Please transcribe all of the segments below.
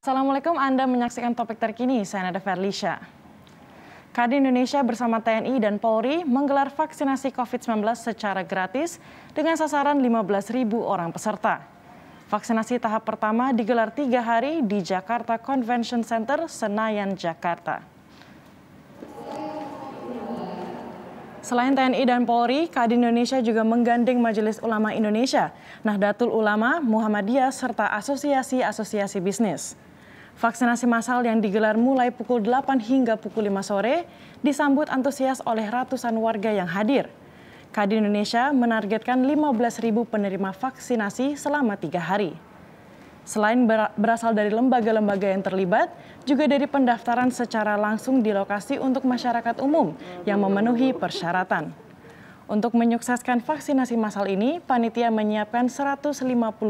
Assalamualaikum, Anda menyaksikan topik terkini, saya Nada Verlisha. Kadin Indonesia bersama TNI dan Polri menggelar vaksinasi COVID-19 secara gratis dengan sasaran 15.000 orang peserta. Vaksinasi tahap pertama digelar tiga hari di Jakarta Convention Center, Senayan, Jakarta. Selain TNI dan Polri, Kadin Indonesia juga menggandeng Majelis Ulama Indonesia, Nahdlatul Ulama, Muhammadiyah, serta asosiasi-asosiasi bisnis. Vaksinasi massal yang digelar mulai pukul 8 hingga pukul 5 sore disambut antusias oleh ratusan warga yang hadir. Kadin Indonesia menargetkan 15.000 penerima vaksinasi selama tiga hari. Selain berasal dari lembaga-lembaga yang terlibat, juga dari pendaftaran secara langsung di lokasi untuk masyarakat umum yang memenuhi persyaratan. Untuk menyukseskan vaksinasi massal ini, panitia menyiapkan 150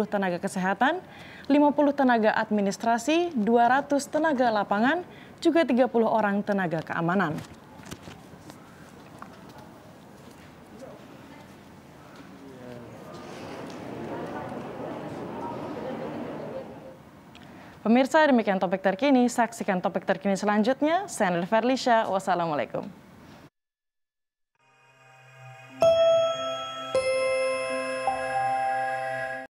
tenaga kesehatan, 50 tenaga administrasi, 200 tenaga lapangan, juga 30 orang tenaga keamanan. Pemirsa, demikian topik terkini. Saksikan topik terkini selanjutnya. Saya Nelly Verlisha, wassalamualaikum.